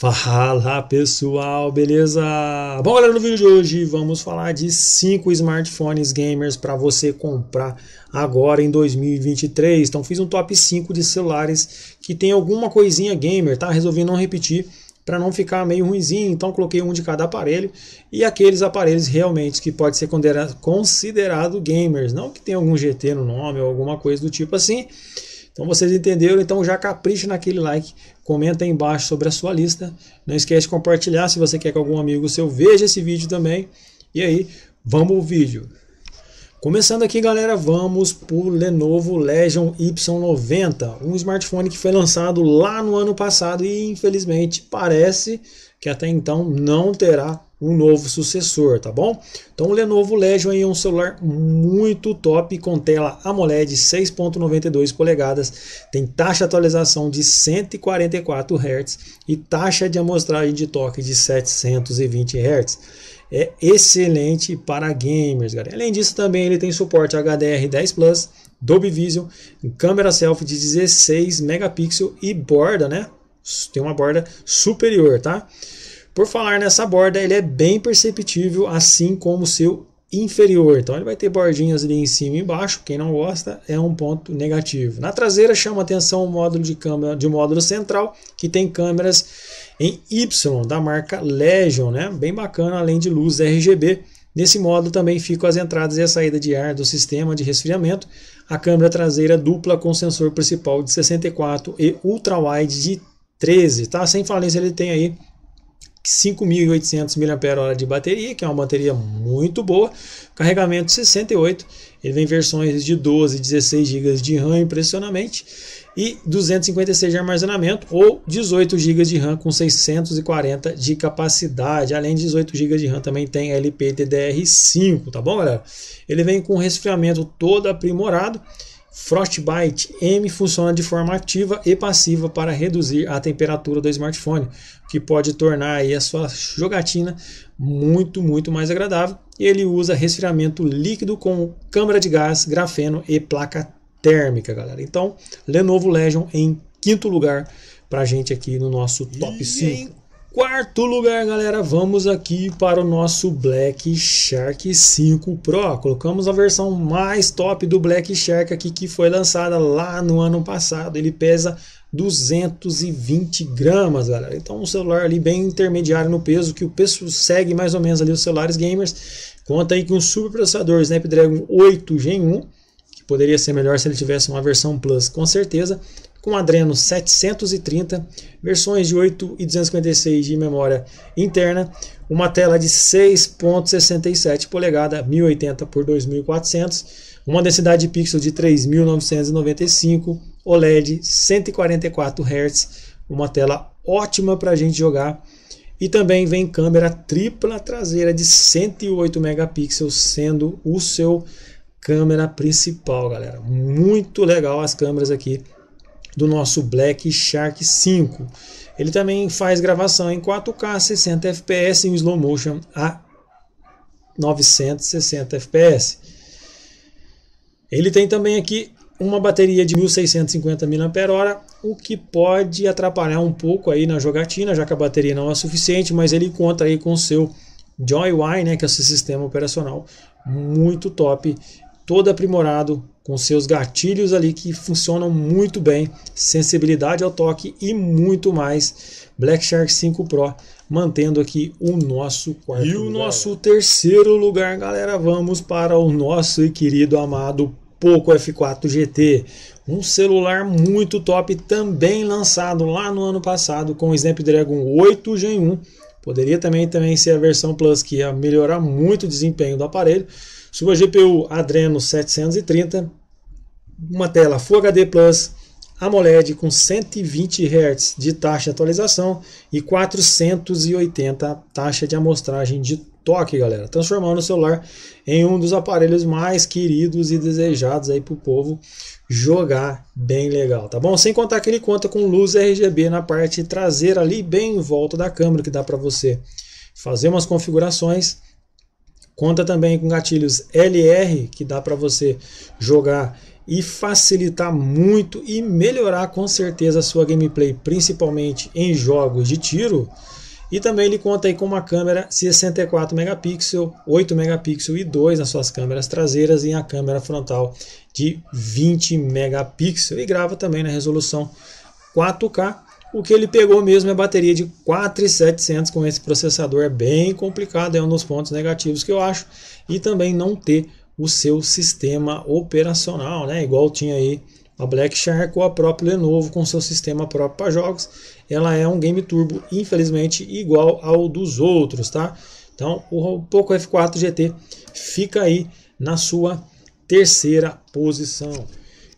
Fala pessoal, beleza? Bom, galera, no vídeo de hoje vamos falar de 5 smartphones gamers para você comprar agora em 2023. Então, fiz um top 5 de celulares que tem alguma coisinha gamer, tá? Resolvi não repetir para não ficar meio ruimzinho, então coloquei um de cada aparelho e aqueles aparelhos realmente que pode ser considerado, considerado gamers, não que tem algum GT no nome ou alguma coisa do tipo assim. Então vocês entenderam, então já capricha naquele like, Comenta aí embaixo sobre a sua lista. Não esquece de compartilhar se você quer que algum amigo seu veja esse vídeo também. E aí, vamos ao vídeo. Começando aqui, galera, vamos por Lenovo Legion Y90, um smartphone que foi lançado lá no ano passado e infelizmente parece que até então não terá um novo sucessor, tá bom? Então o Lenovo Legion é um celular muito top, com tela AMOLED 6.92 polegadas, tem taxa de atualização de 144 Hz e taxa de amostragem de toque de 720 Hz. É excelente para gamers, galera. Além disso, também ele tem suporte HDR10 Plus, Dolby Vision, câmera selfie de 16 megapixels e borda, né? Tem uma borda superior, tá? Por falar nessa borda, ele é bem perceptível, assim como o seu inferior. Então ele vai ter bordinhas ali em cima e embaixo, quem não gosta é um ponto negativo. Na traseira chama atenção o módulo de câmera de módulo central, que tem câmeras em Y da marca Legion, né? Bem bacana, além de luz RGB. Nesse módulo também ficam as entradas e a saída de ar do sistema de resfriamento, a câmera traseira dupla com sensor principal de 64 e ultra wide de 13, tá? Sem falência ele tem aí 5.800 mAh de bateria, que é uma bateria muito boa, carregamento 68, ele vem versões de 12 e 16 GB de RAM impressionamente e 256 de armazenamento ou 18 GB de RAM com 640 de capacidade. Além de 18 GB de RAM também tem LPDDR5, tá bom, galera? Ele vem com resfriamento todo aprimorado. Frostbite M funciona de forma ativa e passiva para reduzir a temperatura do smartphone, que pode tornar aí a sua jogatina muito, muito mais agradável. Ele usa resfriamento líquido com câmara de gás, grafeno e placa térmica, galera. Então, Lenovo Legion em quinto lugar para gente aqui no nosso top e 5. Quarto lugar, galera, vamos aqui para o nosso Black Shark 5 Pro. Colocamos a versão mais top do Black Shark aqui que foi lançada lá no ano passado. Ele pesa 220 gramas, galera. Então um celular ali bem intermediário no peso, que o peso segue mais ou menos ali os celulares gamers. Conta aí com um superprocessador Snapdragon 8 Gen 1, que poderia ser melhor se ele tivesse uma versão Plus, com certeza. Com Adreno 730, versões de 8 e 256 de memória interna, uma tela de 6.67 polegada, 1080 por 2400, uma densidade de pixel de 3995 OLED 144 Hz, uma tela ótima para a gente jogar. E também vem câmera tripla traseira de 108 megapixels, sendo o seu câmera principal, galera. Muito legal as câmeras aqui do nosso Black Shark 5. Ele também faz gravação em 4K 60 fps em slow motion a 960 fps. Ele tem também aqui uma bateria de 1650 mAh, o que pode atrapalhar um pouco aí na jogatina, já que a bateria não é suficiente, mas ele conta aí com o seu JOY, né, que é esse sistema operacional muito top, todo aprimorado com seus gatilhos ali que funcionam muito bem, sensibilidade ao toque e muito mais. Black Shark 5 Pro mantendo aqui o nosso quarto E o lugar. nosso terceiro lugar, galera, vamos para o nosso e querido amado Poco F4 GT, um celular muito top também lançado lá no ano passado com o Snapdragon 8 Gen 1. Poderia também, também ser a versão Plus que ia melhorar muito o desempenho do aparelho. Sua GPU Adreno 730, uma tela Full HD Plus, AMOLED com 120 Hz de taxa de atualização e 480 taxa de amostragem de toque, galera, transformando o celular em um dos aparelhos mais queridos e desejados aí para o povo jogar bem legal, tá bom? Sem contar que ele conta com luz RGB na parte traseira ali, bem em volta da câmera, que dá para você fazer umas configurações. Conta também com gatilhos LR, que dá para você jogar e facilitar muito e melhorar com certeza a sua gameplay, principalmente em jogos de tiro. E também ele conta aí com uma câmera 64 megapixels, 8 megapixels e 2 nas suas câmeras traseiras e a câmera frontal de 20 megapixels e grava também na resolução 4K. O que ele pegou mesmo é a bateria de 4700 com esse processador é bem complicado, é um dos pontos negativos que eu acho, e também não ter o seu sistema operacional, né? Igual tinha aí a Black Shark ou a própria Lenovo com seu sistema próprio para jogos. Ela é um game turbo, infelizmente, igual ao dos outros, tá? Então, o Poco F4 GT fica aí na sua terceira posição.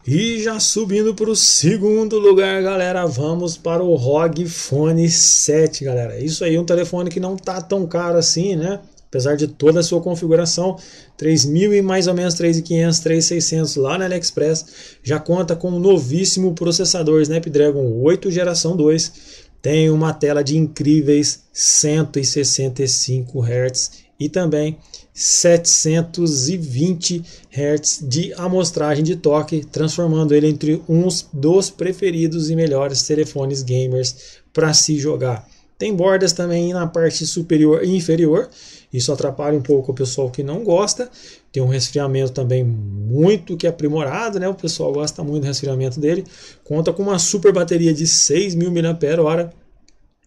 E já subindo para o segundo lugar, galera, vamos para o ROG Phone 7, galera. Isso aí é um telefone que não tá tão caro assim, né? apesar de toda a sua configuração, 3.000 e mais ou menos 3.500, 3.600 lá na AliExpress, já conta com o um novíssimo processador Snapdragon 8 geração 2, tem uma tela de incríveis 165 Hz e também 720 Hz de amostragem de toque, transformando ele entre um dos preferidos e melhores telefones gamers para se jogar. Tem bordas também na parte superior e inferior, isso atrapalha um pouco o pessoal que não gosta. Tem um resfriamento também muito que é aprimorado, né? O pessoal gosta muito do resfriamento dele. Conta com uma super bateria de 6.000 mAh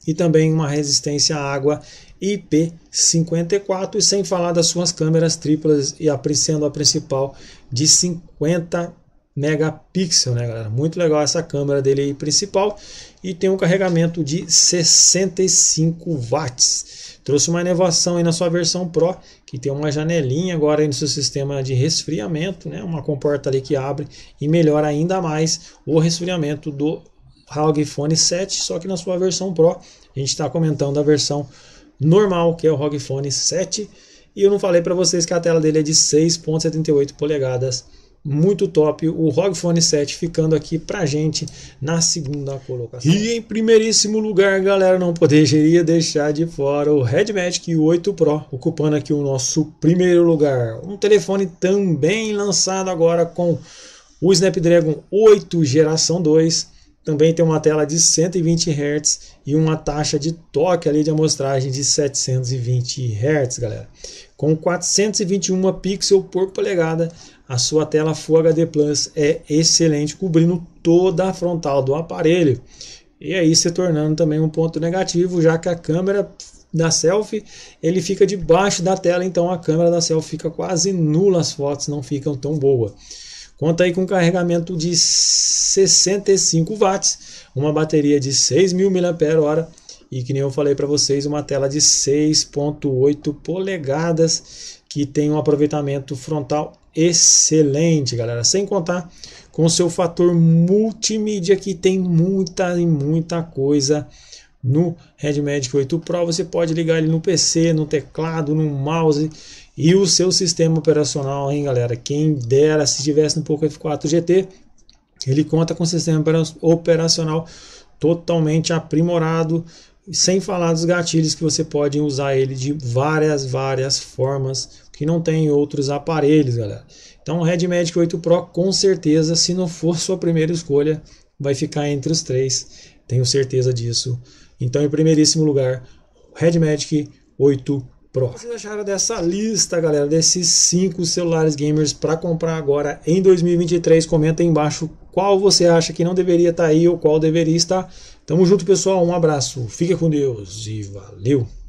e também uma resistência à água IP54 e sem falar das suas câmeras triplas e a, sendo a principal de 50 megapixels, né, galera? Muito legal essa câmera dele aí principal e tem um carregamento de 65 watts. Trouxe uma inovação aí na sua versão Pro, que tem uma janelinha agora aí no seu sistema de resfriamento, né? uma comporta ali que abre e melhora ainda mais o resfriamento do ROG Phone 7, só que na sua versão Pro, a gente está comentando a versão normal, que é o ROG Phone 7, e eu não falei para vocês que a tela dele é de 6.78 polegadas muito top o ROG Phone 7 ficando aqui pra gente na segunda colocação. E em primeiríssimo lugar, galera, não poderia deixar de fora o Red Magic 8 Pro, ocupando aqui o nosso primeiro lugar. Um telefone também lançado agora com o Snapdragon 8 geração 2. Também tem uma tela de 120 Hz e uma taxa de toque ali de amostragem de 720 Hz, galera. Com 421 pixels por polegada, a sua tela Full HD Plus é excelente, cobrindo toda a frontal do aparelho. E aí se tornando também um ponto negativo, já que a câmera da selfie ele fica debaixo da tela, então a câmera da selfie fica quase nula, as fotos não ficam tão boas. Conta aí com carregamento de 65 watts, uma bateria de 6.000 mAh e que nem eu falei para vocês, uma tela de 6.8 polegadas que tem um aproveitamento frontal excelente, galera. Sem contar com seu fator multimídia que tem muita e muita coisa no Red Magic 8 Pro. Você pode ligar ele no PC, no teclado, no mouse e o seu sistema operacional, hein, galera? Quem dera se tivesse no Poco F4 GT, ele conta com sistema operacional totalmente aprimorado, sem falar dos gatilhos que você pode usar ele de várias, várias formas que não tem outros aparelhos, galera. Então o Red Magic 8 Pro com certeza, se não for sua primeira escolha, vai ficar entre os três. Tenho certeza disso. Então em primeiríssimo lugar, Red Magic 8 Pro. O que vocês acharam dessa lista, galera, desses cinco celulares gamers para comprar agora em 2023? Comenta aí embaixo qual você acha que não deveria estar tá aí ou qual deveria estar. Tamo junto, pessoal. Um abraço. Fica com Deus e valeu.